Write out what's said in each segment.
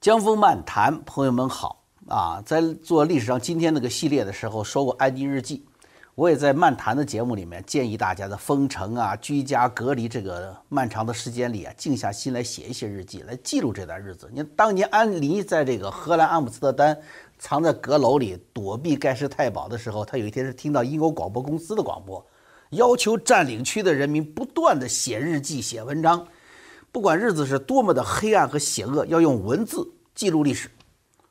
江枫漫谈，朋友们好啊！在做历史上今天那个系列的时候说过《安迪日记》，我也在漫谈的节目里面建议大家在封城啊、居家隔离这个漫长的时间里啊，静下心来写一些日记，来记录这段日子。你当年安妮在这个荷兰阿姆斯特丹藏在阁楼里躲避盖世太保的时候，她有一天是听到英国广播公司的广播，要求占领区的人民不断的写日记、写文章。不管日子是多么的黑暗和邪恶，要用文字记录历史，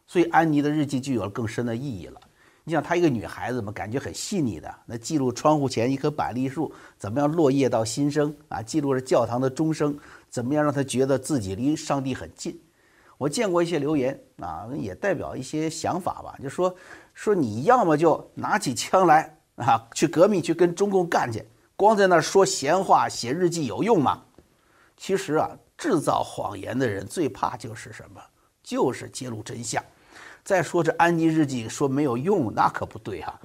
所以安妮的日记就有了更深的意义了。你想，她一个女孩子嘛，感觉很细腻的。那记录窗户前一棵板栗树怎么样落叶到新生啊，记录着教堂的钟声怎么样让她觉得自己离上帝很近。我见过一些留言啊，也代表一些想法吧，就说说你要么就拿起枪来啊，去革命，去跟中共干去，光在那说闲话写日记有用吗？其实啊，制造谎言的人最怕就是什么？就是揭露真相。再说这《安妮日记》说没有用，那可不对哈。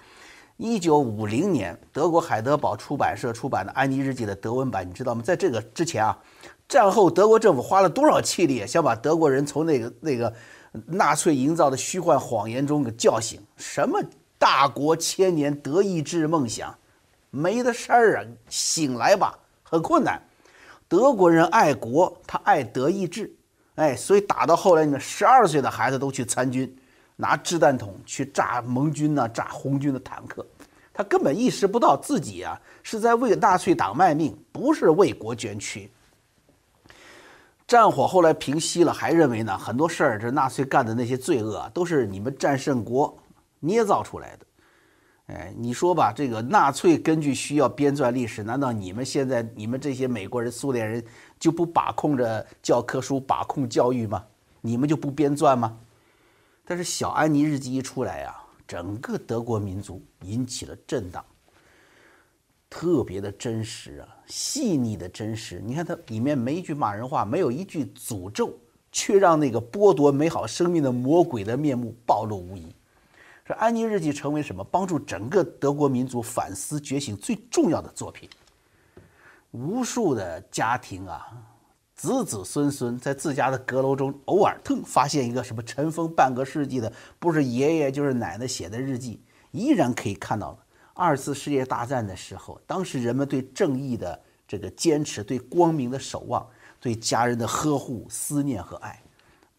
一九五零年，德国海德堡出版社出版的《安妮日记》的德文版，你知道吗？在这个之前啊，战后德国政府花了多少气力，想把德国人从那个那个纳粹营造的虚幻谎言中给叫醒？什么大国千年德意志梦想，没的事儿啊，醒来吧，很困难。德国人爱国，他爱德意志，哎，所以打到后来，你们十二岁的孩子都去参军，拿掷弹筒去炸盟军呢，炸红军的坦克。他根本意识不到自己啊是在为纳粹党卖命，不是为国捐躯。战火后来平息了，还认为呢很多事儿，这纳粹干的那些罪恶都是你们战胜国捏造出来的。哎，你说吧，这个纳粹根据需要编撰历史，难道你们现在你们这些美国人、苏联人就不把控着教科书、把控教育吗？你们就不编撰吗？但是小安妮日记一出来呀，整个德国民族引起了震荡。特别的真实啊，细腻的真实。你看它里面没一句骂人话，没有一句诅咒，却让那个剥夺美好生命的魔鬼的面目暴露无遗。说《安妮日记》成为什么帮助整个德国民族反思、觉醒最重要的作品？无数的家庭啊，子子孙孙在自家的阁楼中，偶尔腾发现一个什么尘封半个世纪的，不是爷爷就是奶奶写的日记，依然可以看到二次世界大战的时候，当时人们对正义的这个坚持、对光明的守望、对家人的呵护、思念和爱，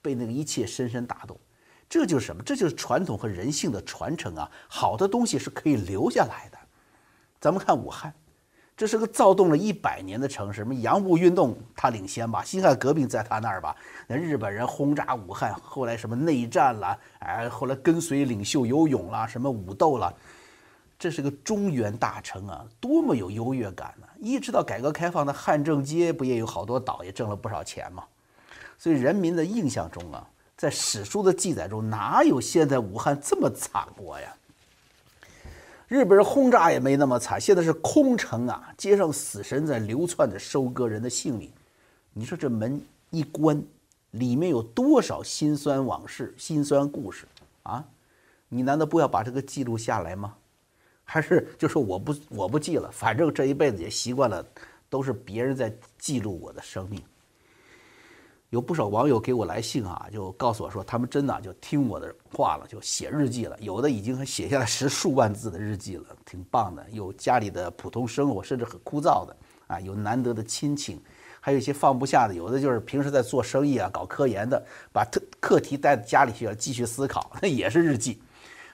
被那个一切深深打动。这就是什么？这就是传统和人性的传承啊！好的东西是可以留下来的。咱们看武汉，这是个躁动了一百年的城市，什么洋务运动他领先吧，辛亥革命在他那儿吧，那日本人轰炸武汉，后来什么内战了，哎，后来跟随领袖游泳了，什么武斗了，这是个中原大城啊，多么有优越感呢！一直到改革开放的汉正街，不也有好多岛也挣了不少钱嘛？所以人民的印象中啊。在史书的记载中，哪有现在武汉这么惨过呀？日本人轰炸也没那么惨，现在是空城啊，街上死神在流窜着，收割人的性命。你说这门一关，里面有多少辛酸往事、辛酸故事啊？你难道不要把这个记录下来吗？还是就说我不，我不记了？反正这一辈子也习惯了，都是别人在记录我的生命。有不少网友给我来信啊，就告诉我说，他们真的就听我的话了，就写日记了。有的已经写下来十数万字的日记了，挺棒的。有家里的普通生活，甚至很枯燥的啊，有难得的亲情，还有一些放不下的。有的就是平时在做生意啊、搞科研的，把特课题带到家里去要继续思考，那也是日记。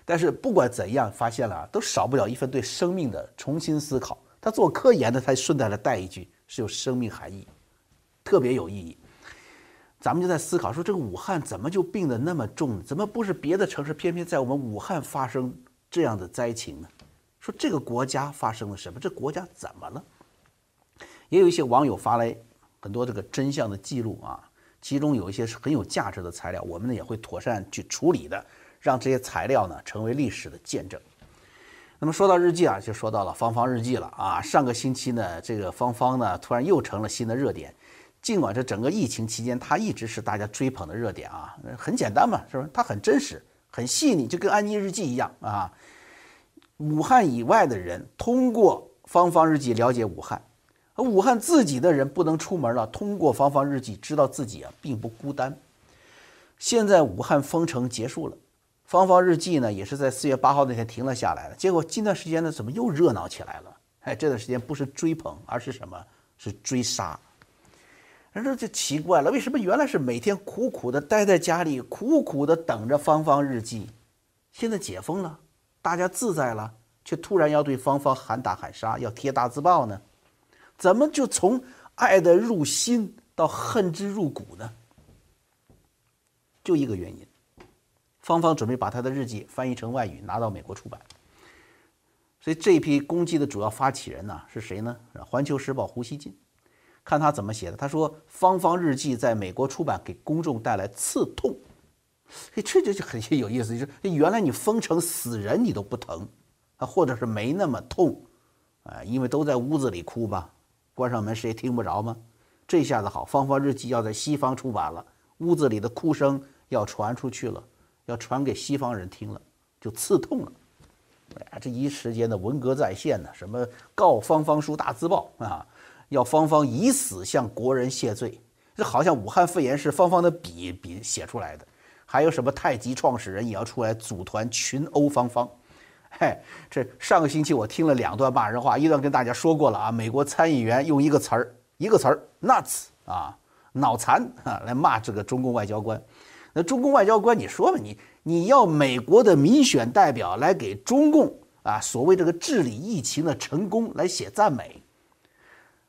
但是不管怎样，发现了啊，都少不了一份对生命的重新思考。他做科研的，他顺带着带一句是有生命含义，特别有意义。咱们就在思考，说这个武汉怎么就病得那么重？怎么不是别的城市，偏偏在我们武汉发生这样的灾情呢？说这个国家发生了什么？这国家怎么了？也有一些网友发来很多这个真相的记录啊，其中有一些是很有价值的材料，我们呢也会妥善去处理的，让这些材料呢成为历史的见证。那么说到日记啊，就说到了芳芳日记了啊。上个星期呢，这个芳芳呢突然又成了新的热点。尽管这整个疫情期间，它一直是大家追捧的热点啊，很简单嘛，是不是？它很真实，很细腻，就跟《安妮日记》一样啊。武汉以外的人通过《芳芳日记》了解武汉，而武汉自己的人不能出门了，通过《芳芳日记》知道自己啊并不孤单。现在武汉封城结束了，《芳芳日记》呢也是在四月八号那天停了下来了。结果近段时间呢，怎么又热闹起来了？哎，这段时间不是追捧，而是什么？是追杀。人说就奇怪了，为什么原来是每天苦苦的待在家里，苦苦的等着《芳芳日记》，现在解封了，大家自在了，却突然要对芳芳喊打喊杀，要贴大字报呢？怎么就从爱的入心到恨之入骨呢？就一个原因，芳芳准备把她的日记翻译成外语拿到美国出版，所以这批攻击的主要发起人呢是谁呢？环球时报》胡锡进。看他怎么写的，他说《芳芳日记》在美国出版给公众带来刺痛，这就就很有意思，就是原来你封城死人你都不疼，啊，或者是没那么痛，啊，因为都在屋子里哭吧，关上门谁也听不着吗？这下子好，《芳芳日记》要在西方出版了，屋子里的哭声要传出去了，要传给西方人听了，就刺痛了。哎呀，这一时间的文革再现呢，什么告芳芳书大字报啊。要芳芳以死向国人谢罪，这好像武汉肺炎是芳芳的笔笔写出来的。还有什么太极创始人也要出来组团群殴芳芳？嘿，这上个星期我听了两段骂人话，一段跟大家说过了啊。美国参议员用一个词儿，一个词儿，nuts 啊，脑残啊，来骂这个中共外交官。那中共外交官，你说吧，你你要美国的民选代表来给中共啊所谓这个治理疫情的成功来写赞美。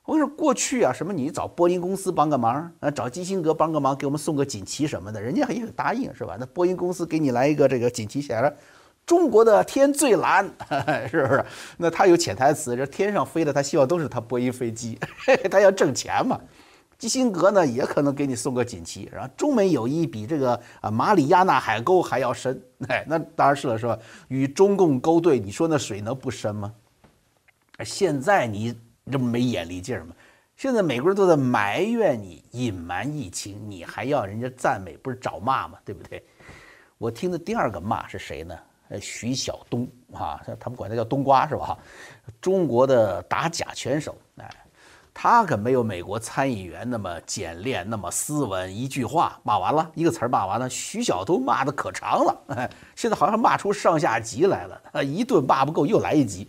我跟你说，过去啊，什么你找波音公司帮个忙啊，找基辛格帮个忙，给我们送个锦旗什么的，人家也有答应，是吧？那波音公司给你来一个这个锦旗，写着“中国的天最蓝”，是不是？那他有潜台词，这天上飞的，他希望都是他波音飞机，他要挣钱嘛。基辛格呢，也可能给你送个锦旗，然后中美友谊比这个啊马里亚纳海沟还要深，哎，那当然是了，是吧？与中共勾兑，你说那水能不深吗？现在你。你这不没眼力劲儿吗？现在美国人都在埋怨你隐瞒疫情，你还要人家赞美，不是找骂吗？对不对？我听的第二个骂是谁呢？呃，徐晓东啊，他们管他叫冬瓜是吧？中国的打假拳手，哎，他可没有美国参议员那么简练，那么斯文，一句话骂完了，一个词儿骂完了。徐晓东骂的可长了，现在好像骂出上下级来了啊，一顿骂不够，又来一集。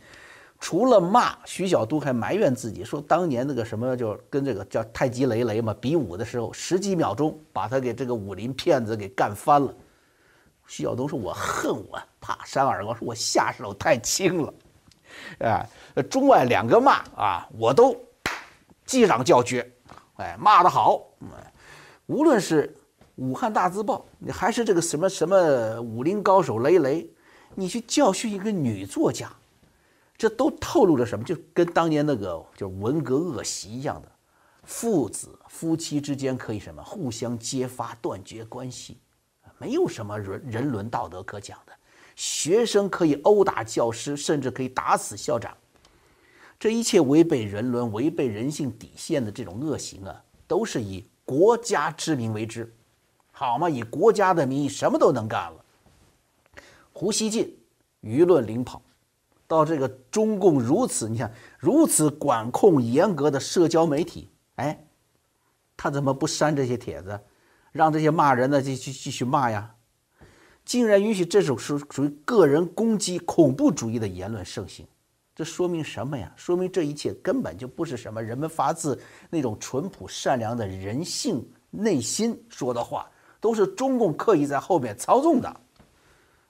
除了骂徐小东，还埋怨自己，说当年那个什么，就跟这个叫太极雷雷嘛，比武的时候十几秒钟把他给这个武林骗子给干翻了。徐小东说：“我恨我，怕扇耳光，说我下手太轻了。”哎，中外两个骂啊，我都击掌叫绝，哎，骂得好。无论是武汉大字报，你还是这个什么什么武林高手雷雷，你去教训一个女作家。这都透露着什么？就跟当年那个就是文革恶习一样的，父子、夫妻之间可以什么互相揭发、断绝关系，没有什么人人伦道德可讲的。学生可以殴打教师，甚至可以打死校长。这一切违背人伦、违背人性底线的这种恶行啊，都是以国家之名为之，好嘛？以国家的名义，什么都能干了。胡锡进，舆论领跑。到这个中共如此，你看如此管控严格的社交媒体，哎，他怎么不删这些帖子，让这些骂人的继续继续骂呀？竟然允许这种属属于个人攻击、恐怖主义的言论盛行，这说明什么呀？说明这一切根本就不是什么人们发自那种淳朴善良的人性内心说的话，都是中共刻意在后面操纵的。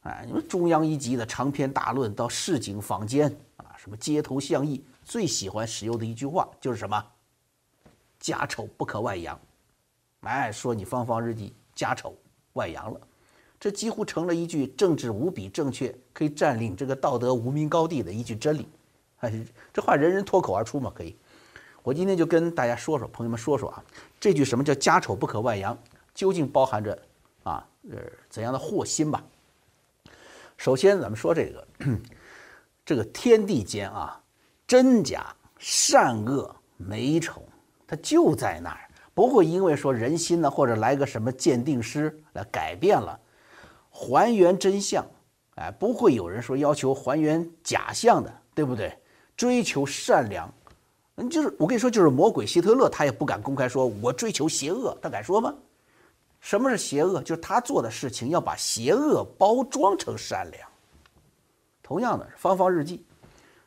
哎，你们中央一级的长篇大论到市井坊间啊，什么街头巷议，最喜欢使用的一句话就是什么，“家丑不可外扬”，哎，说你方方日记家丑外扬了，这几乎成了一句政治无比正确，可以占领这个道德无名高地的一句真理。哎，这话人人脱口而出嘛，可以。我今天就跟大家说说，朋友们说说啊，这句什么叫“家丑不可外扬”，究竟包含着啊，呃，怎样的祸心吧？首先，咱们说这个，这个天地间啊，真假、善恶、美丑，它就在那儿，不会因为说人心呢，或者来个什么鉴定师来改变了，还原真相。哎，不会有人说要求还原假象的，对不对？追求善良，嗯，就是我跟你说，就是魔鬼希特勒，他也不敢公开说，我追求邪恶，他敢说吗？什么是邪恶？就是他做的事情要把邪恶包装成善良。同样的，《芳芳日记》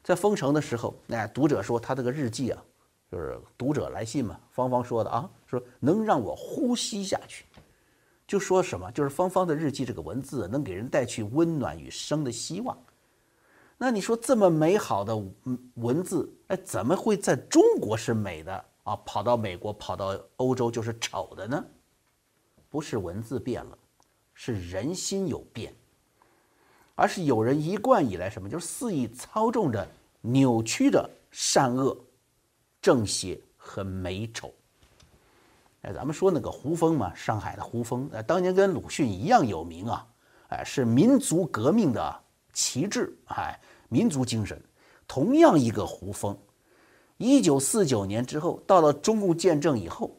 在封城的时候，哎，读者说他这个日记啊，就是读者来信嘛。芳芳说的啊，说能让我呼吸下去，就说什么，就是芳芳的日记这个文字能给人带去温暖与生的希望。那你说这么美好的文字，哎，怎么会在中国是美的啊？跑到美国、跑到欧洲就是丑的呢？不是文字变了，是人心有变，而是有人一贯以来什么，就是肆意操纵着、扭曲着善恶、正邪和美丑。哎，咱们说那个胡风嘛，上海的胡风，呃，当年跟鲁迅一样有名啊，哎，是民族革命的旗帜，哎，民族精神。同样一个胡风，一九四九年之后，到了中共建政以后，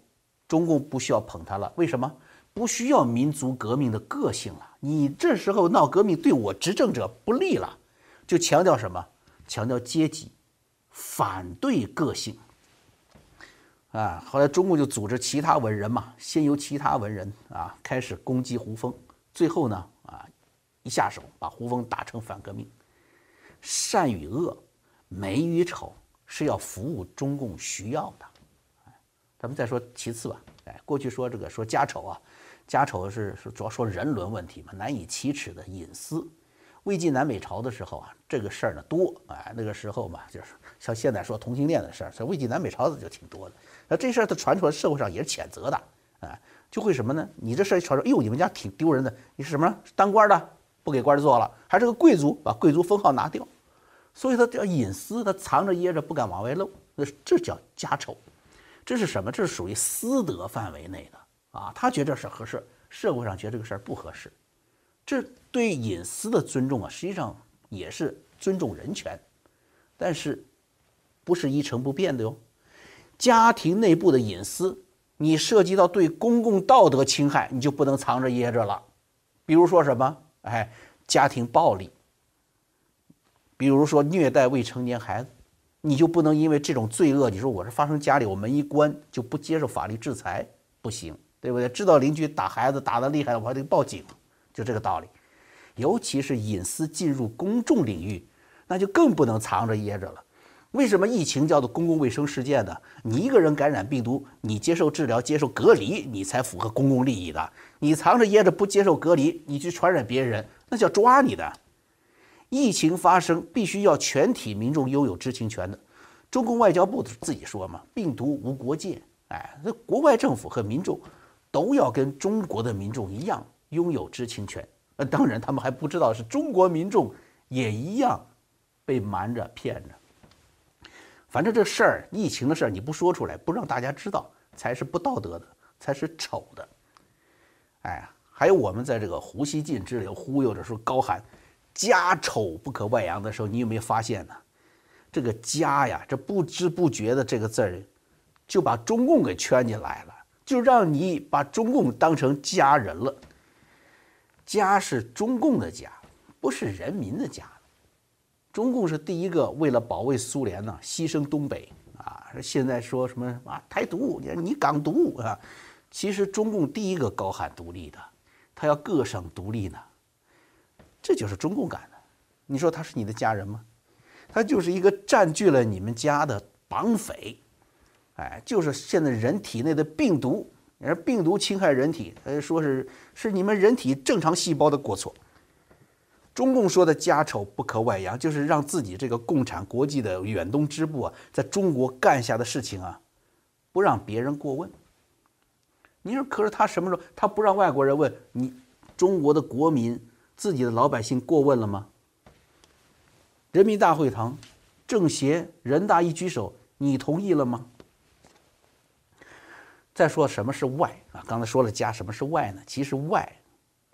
中共不需要捧他了，为什么？不需要民族革命的个性了，你这时候闹革命对我执政者不利了，就强调什么？强调阶级，反对个性。啊，后来中共就组织其他文人嘛，先由其他文人啊开始攻击胡风，最后呢啊一下手把胡风打成反革命，善与恶，美与丑是要服务中共需要的。咱们再说其次吧。哎，过去说这个说家丑啊。家丑是是主要说人伦问题嘛，难以启齿的隐私。魏晋南北朝的时候啊，这个事儿呢多啊，那个时候嘛，就是像现在说同性恋的事儿，在魏晋南北朝的就挺多的。那这事儿它传出来，社会上也是谴责的啊，就会什么呢？你这事儿一传出来，哟，你们家挺丢人的。你是什么？当官的不给官儿做了，还是个贵族，把贵族封号拿掉。所以它叫隐私，它藏着掖着不敢往外露。那这叫家丑，这是什么？这是属于私德范围内的。啊，他觉得这儿合适，社会上觉得这个事儿不合适，这对隐私的尊重啊，实际上也是尊重人权，但是不是一成不变的哟。家庭内部的隐私，你涉及到对公共道德侵害，你就不能藏着掖着了。比如说什么，哎，家庭暴力，比如说虐待未成年孩子，你就不能因为这种罪恶，你说我是发生家里我门一关就不接受法律制裁，不行。对不对？知道邻居打孩子打得厉害了，我得报警，就这个道理。尤其是隐私进入公众领域，那就更不能藏着掖着了。为什么疫情叫做公共卫生事件呢？你一个人感染病毒，你接受治疗、接受隔离，你才符合公共利益的。你藏着掖着不接受隔离，你去传染别人，那叫抓你的。疫情发生，必须要全体民众拥有知情权的。中共外交部自己说嘛，病毒无国界。哎，那国外政府和民众。都要跟中国的民众一样拥有知情权，那当然他们还不知道是中国民众也一样被瞒着骗着。反正这事儿，疫情的事儿，你不说出来，不让大家知道，才是不道德的，才是丑的。哎，还有我们在这个胡锡进之流忽悠着说高喊“家丑不可外扬”的时候，你有没有发现呢？这个“家”呀，这不知不觉的这个字儿，就把中共给圈进来了。就让你把中共当成家人了。家是中共的家，不是人民的家。中共是第一个为了保卫苏联呢，牺牲东北啊。现在说什么啊，台独，你港独啊？其实中共第一个高喊独立的，他要各省独立呢。这就是中共干的。你说他是你的家人吗？他就是一个占据了你们家的绑匪。哎，就是现在人体内的病毒，而病毒侵害人体，他就说是是你们人体正常细胞的过错。中共说的“家丑不可外扬”，就是让自己这个共产国际的远东支部啊，在中国干下的事情啊，不让别人过问。你说，可是他什么时候他不让外国人问你？中国的国民、自己的老百姓过问了吗？人民大会堂、政协、人大一举手，你同意了吗？再说什么是外啊？刚才说了家，什么是外呢？其实外，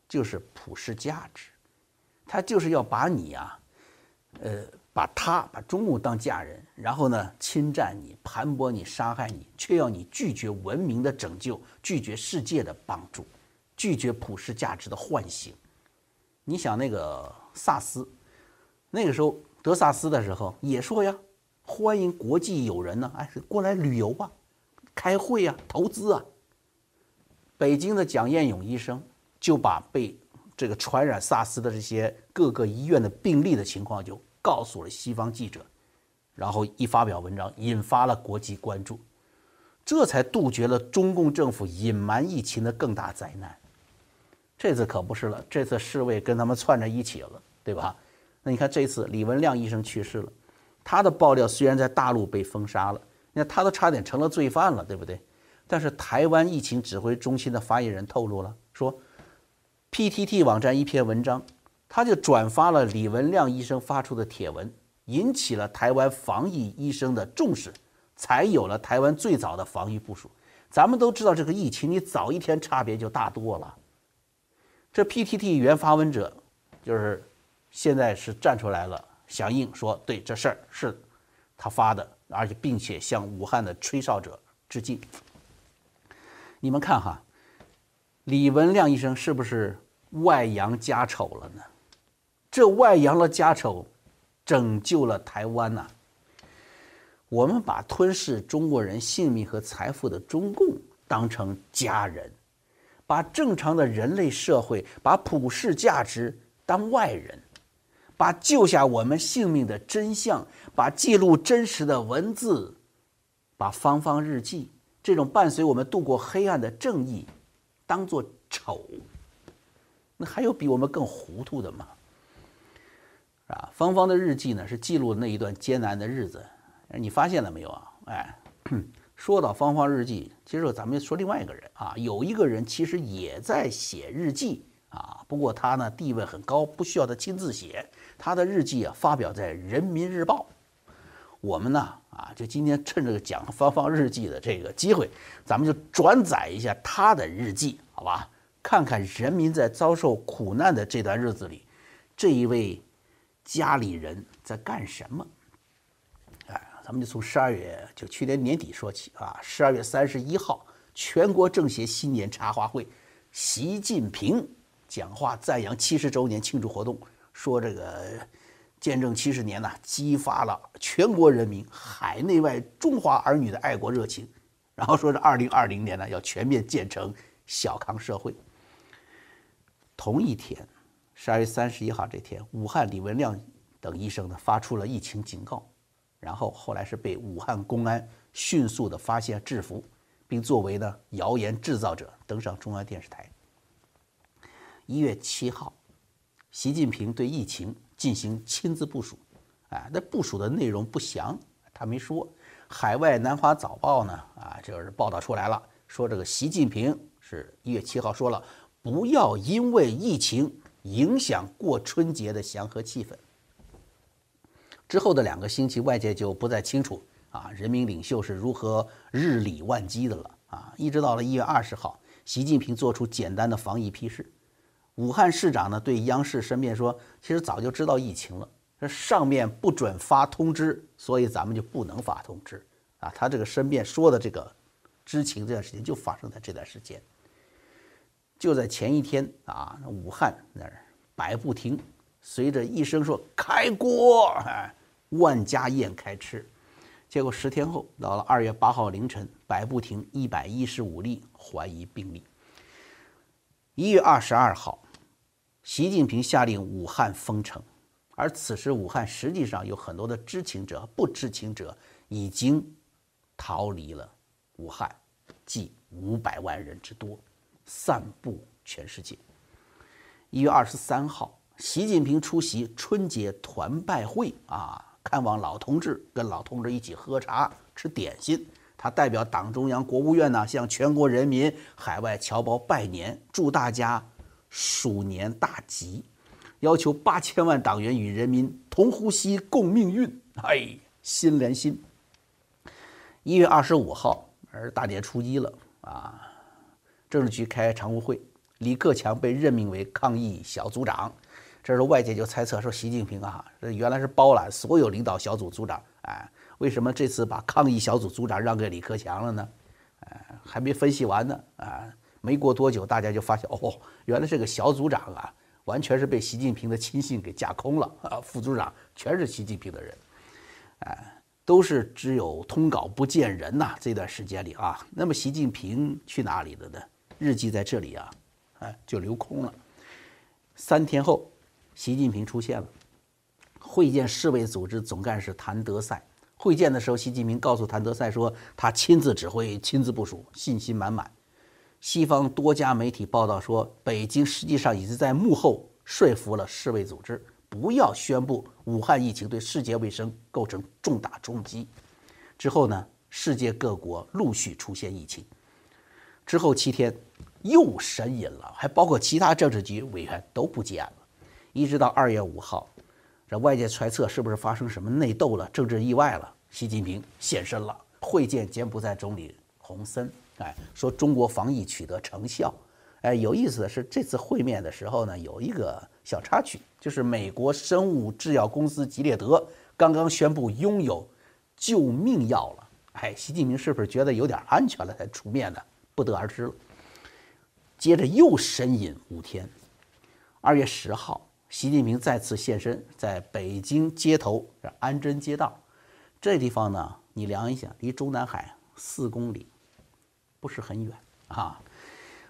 就是普世价值，他就是要把你啊，呃，把他把中国当家人，然后呢侵占你、盘剥你、伤害你，却要你拒绝文明的拯救，拒绝世界的帮助，拒绝普世价值的唤醒。你想那个萨斯，那个时候德萨斯的时候也说呀，欢迎国际友人呢，哎，过来旅游吧。开会啊，投资啊。北京的蒋彦勇医生就把被这个传染 SARS 的这些各个医院的病例的情况就告诉了西方记者，然后一发表文章，引发了国际关注，这才杜绝了中共政府隐瞒疫情的更大灾难。这次可不是了，这次侍卫跟他们串在一起了，对吧？那你看这次李文亮医生去世了，他的爆料虽然在大陆被封杀了。那他都差点成了罪犯了，对不对？但是台湾疫情指挥中心的发言人透露了，说，PTT 网站一篇文章，他就转发了李文亮医生发出的帖文，引起了台湾防疫医生的重视，才有了台湾最早的防疫部署。咱们都知道，这个疫情你早一天，差别就大多了。这 PTT 原发文者，就是现在是站出来了，响应说，对这事儿是他发的。而且，并且向武汉的吹哨者致敬。你们看哈，李文亮医生是不是外扬家丑了呢？这外扬了家丑，拯救了台湾呐。我们把吞噬中国人性命和财富的中共当成家人，把正常的人类社会、把普世价值当外人。把救下我们性命的真相，把记录真实的文字，把方方日记这种伴随我们度过黑暗的正义，当做丑，那还有比我们更糊涂的吗？啊，芳芳的日记呢是记录那一段艰难的日子，你发现了没有啊？哎，说到芳芳日记，其实咱们说另外一个人啊，有一个人其实也在写日记。啊，不过他呢地位很高，不需要他亲自写他的日记啊。发表在《人民日报》，我们呢啊，就今天趁着讲芳芳日记的这个机会，咱们就转载一下他的日记，好吧？看看人民在遭受苦难的这段日子里，这一位家里人在干什么？哎，咱们就从十二月就去年年底说起啊。十二月三十一号，全国政协新年茶话会，习近平。讲话赞扬七十周年庆祝活动，说这个见证七十年呢，激发了全国人民、海内外中华儿女的爱国热情。然后说，是二零二零年呢，要全面建成小康社会。同一天，十二月三十一号这天，武汉李文亮等医生呢发出了疫情警告，然后后来是被武汉公安迅速的发现、制服，并作为呢谣言制造者登上中央电视台。一月七号，习近平对疫情进行亲自部署，啊，那部署的内容不详，他没说。海外南华早报呢，啊，就是报道出来了，说这个习近平是一月七号说了，不要因为疫情影响过春节的祥和气氛。之后的两个星期，外界就不再清楚啊，人民领袖是如何日理万机的了啊，一直到了一月二十号，习近平做出简单的防疫批示。武汉市长呢对央视申辩说：“其实早就知道疫情了，这上面不准发通知，所以咱们就不能发通知啊。”他这个申辩说的这个知情这段时间就发生在这段时间，就在前一天啊，武汉那儿百步亭，随着一声说“开锅”，万家宴开吃，结果十天后到了二月八号凌晨，百步亭一百一十五例怀疑病例。一月二十二号，习近平下令武汉封城，而此时武汉实际上有很多的知情者、不知情者已经逃离了武汉，即五百万人之多，散布全世界。一月二十三号，习近平出席春节团拜会啊，看望老同志，跟老同志一起喝茶、吃点心。他代表党中央、国务院呢，向全国人民、海外侨胞拜年，祝大家鼠年大吉。要求八千万党员与人民同呼吸、共命运，哎，心连心。一月二十五号，而大年初一了啊！政治局开常务会，李克强被任命为抗疫小组长。这时候外界就猜测说，习近平啊，这原来是包揽所有领导小组组长，哎。为什么这次把抗议小组组长让给李克强了呢？呃，还没分析完呢。啊，没过多久，大家就发现哦，原来这个小组长啊，完全是被习近平的亲信给架空了啊。副组长全是习近平的人，哎，都是只有通稿不见人呐。这段时间里啊，那么习近平去哪里了呢？日记在这里啊，哎，就留空了。三天后，习近平出现了，会见世卫组织总干事谭德塞。会见的时候，习近平告诉谭德塞说：“他亲自指挥，亲自部署，信心满满。”西方多家媒体报道说，北京实际上已经在幕后说服了世卫组织，不要宣布武汉疫情对世界卫生构成重大冲击。之后呢，世界各国陆续出现疫情。之后七天，又神隐了，还包括其他政治局委员都不见了，一直到二月五号，这外界揣测是不是发生什么内斗了、政治意外了？习近平现身了，会见柬埔寨总理洪森。哎，说中国防疫取得成效。哎，有意思的是，这次会面的时候呢，有一个小插曲，就是美国生物制药公司吉列德刚刚宣布拥有救命药了。哎，习近平是不是觉得有点安全了才出面的？不得而知了。接着又神隐五天。二月十号，习近平再次现身，在北京街头安贞街道。这地方呢，你量一下，离中南海四公里，不是很远啊。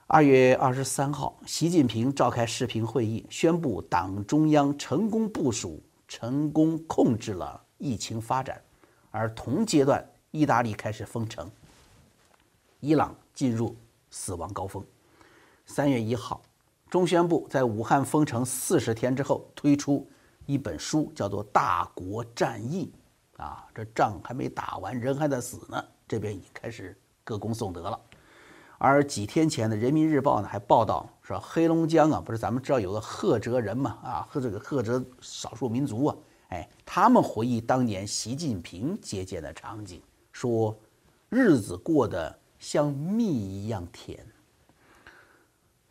二月二十三号，习近平召开视频会议，宣布党中央成功部署、成功控制了疫情发展。而同阶段，意大利开始封城，伊朗进入死亡高峰。三月一号，中宣部在武汉封城四十天之后，推出一本书，叫做《大国战役》。啊，这仗还没打完，人还在死呢，这边已经开始歌功颂德了。而几天前的《人民日报》呢，还报道说，黑龙江啊，不是咱们知道有个赫哲人嘛，啊，和这个赫哲少数民族啊，哎，他们回忆当年习近平接见的场景，说，日子过得像蜜一样甜。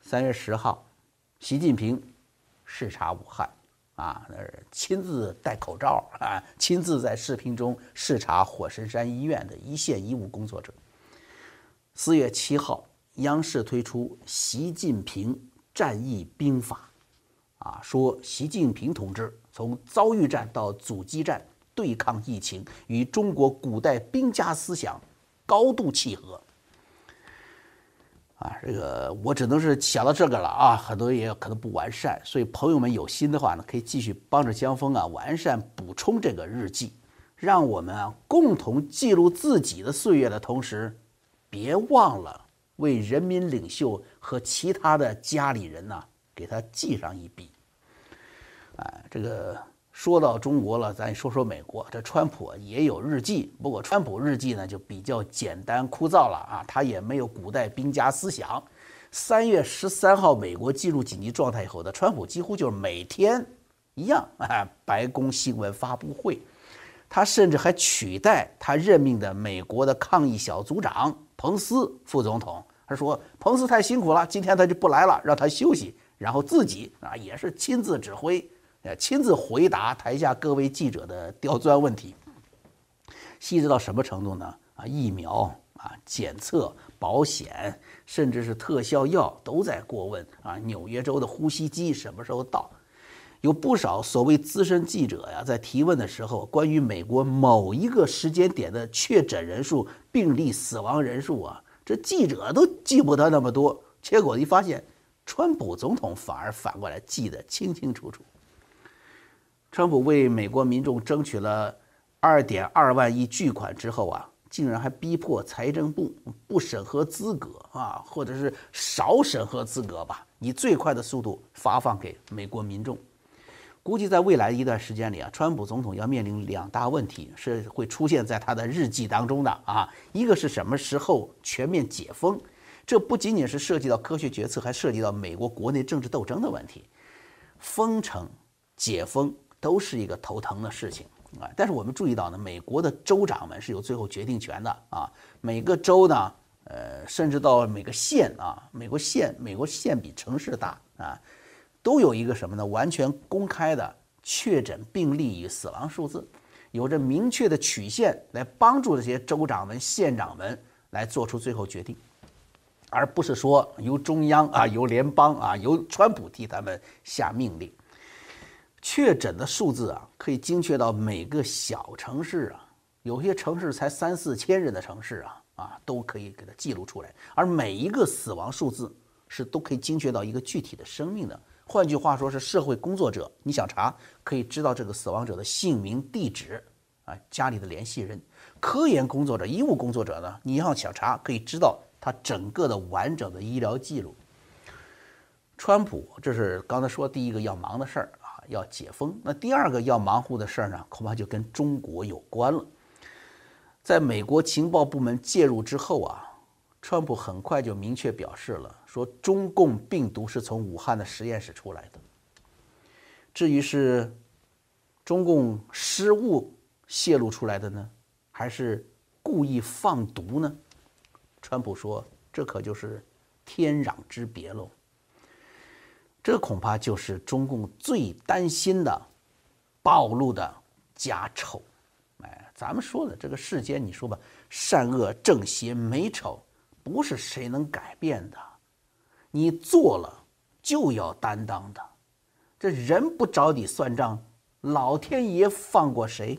三月十号，习近平视察武汉。啊，那是亲自戴口罩啊，亲自在视频中视察火神山医院的一线医务工作者。四月七号，央视推出《习近平战役兵法》，啊，说习近平同志从遭遇战到阻击战对抗疫情，与中国古代兵家思想高度契合。啊，这个我只能是想到这个了啊，很多也可能不完善，所以朋友们有心的话呢，可以继续帮着江峰啊完善补充这个日记，让我们啊共同记录自己的岁月的同时，别忘了为人民领袖和其他的家里人呢给他记上一笔。哎，这个。说到中国了，咱说说美国。这川普也有日记，不过川普日记呢就比较简单枯燥了啊。他也没有古代兵家思想。三月十三号，美国进入紧急状态以后，的川普几乎就是每天一样啊，白宫新闻发布会。他甚至还取代他任命的美国的抗疫小组长彭斯副总统。他说彭斯太辛苦了，今天他就不来了，让他休息，然后自己啊也是亲自指挥。呃，亲自回答台下各位记者的刁钻问题，细致到什么程度呢？啊，疫苗啊，检测、保险，甚至是特效药都在过问啊。纽约州的呼吸机什么时候到？有不少所谓资深记者呀，在提问的时候，关于美国某一个时间点的确诊人数、病例、死亡人数啊，这记者都记不得那么多，结果一发现，川普总统反而反过来记得清清楚楚。川普为美国民众争取了二点二万亿巨款之后啊，竟然还逼迫财政部不审核资格啊，或者是少审核资格吧，以最快的速度发放给美国民众。估计在未来一段时间里啊，川普总统要面临两大问题是会出现在他的日记当中的啊，一个是什么时候全面解封？这不仅仅是涉及到科学决策，还涉及到美国国内政治斗争的问题。封城解封。都是一个头疼的事情啊！但是我们注意到呢，美国的州长们是有最后决定权的啊。每个州呢，呃，甚至到每个县啊，美国县，美国县比城市大啊，都有一个什么呢？完全公开的确诊病例与死亡数字，有着明确的曲线来帮助这些州长们、县长们来做出最后决定，而不是说由中央啊、由联邦啊、由川普替他们下命令。确诊的数字啊，可以精确到每个小城市啊，有些城市才三四千人的城市啊，啊，都可以给它记录出来。而每一个死亡数字是都可以精确到一个具体的生命的。换句话说是社会工作者，你想查可以知道这个死亡者的姓名、地址啊，家里的联系人。科研工作者、医务工作者呢，你要想查可以知道他整个的完整的医疗记录。川普，这是刚才说第一个要忙的事儿。要解封，那第二个要忙乎的事儿呢，恐怕就跟中国有关了。在美国情报部门介入之后啊，川普很快就明确表示了，说中共病毒是从武汉的实验室出来的。至于是中共失误泄露出来的呢，还是故意放毒呢？川普说，这可就是天壤之别喽。这恐怕就是中共最担心的暴露的家丑。哎，咱们说的这个世间，你说吧，善恶正邪美丑，不是谁能改变的。你做了就要担当的，这人不找你算账，老天爷放过谁？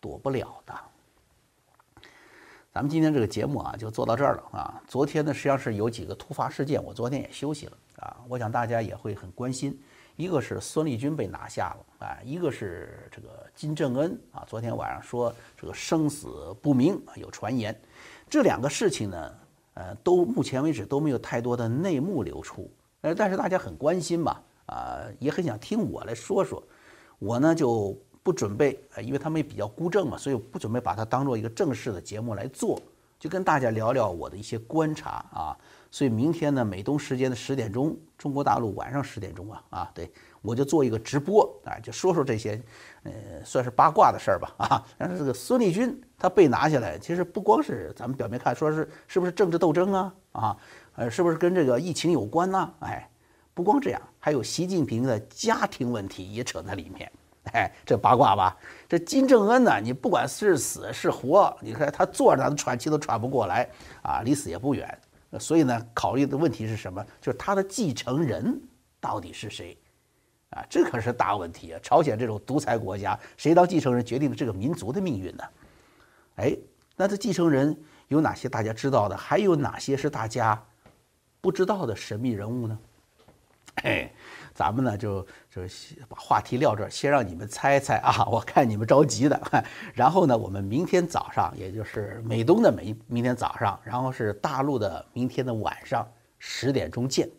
躲不了的。咱们今天这个节目啊，就做到这儿了啊。昨天呢，实际上是有几个突发事件，我昨天也休息了啊。我想大家也会很关心，一个是孙立军被拿下了啊，一个是这个金正恩啊，昨天晚上说这个生死不明，有传言。这两个事情呢，呃，都目前为止都没有太多的内幕流出，呃，但是大家很关心嘛，啊，也很想听我来说说。我呢就。不准备啊，因为他们也比较孤正嘛，所以不准备把它当做一个正式的节目来做，就跟大家聊聊我的一些观察啊。所以明天呢，美东时间的十点钟，中国大陆晚上十点钟啊啊，对我就做一个直播啊，就说说这些，呃，算是八卦的事儿吧啊。但是这个孙立军他被拿下来，其实不光是咱们表面看说是是不是政治斗争啊啊，呃，是不是跟这个疫情有关呢？哎，不光这样，还有习近平的家庭问题也扯在里面。哎，这八卦吧，这金正恩呢？你不管是死是活，你看他坐着，他喘气都喘不过来啊，离死也不远。所以呢，考虑的问题是什么？就是他的继承人到底是谁？啊，这可是大问题啊！朝鲜这种独裁国家，谁当继承人决定了这个民族的命运呢？哎，那这继承人有哪些大家知道的？还有哪些是大家不知道的神秘人物呢？哎。咱们呢就就把话题撂这儿，先让你们猜猜啊！我看你们着急的。然后呢，我们明天早上，也就是美东的明明天早上，然后是大陆的明天的晚上十点钟见。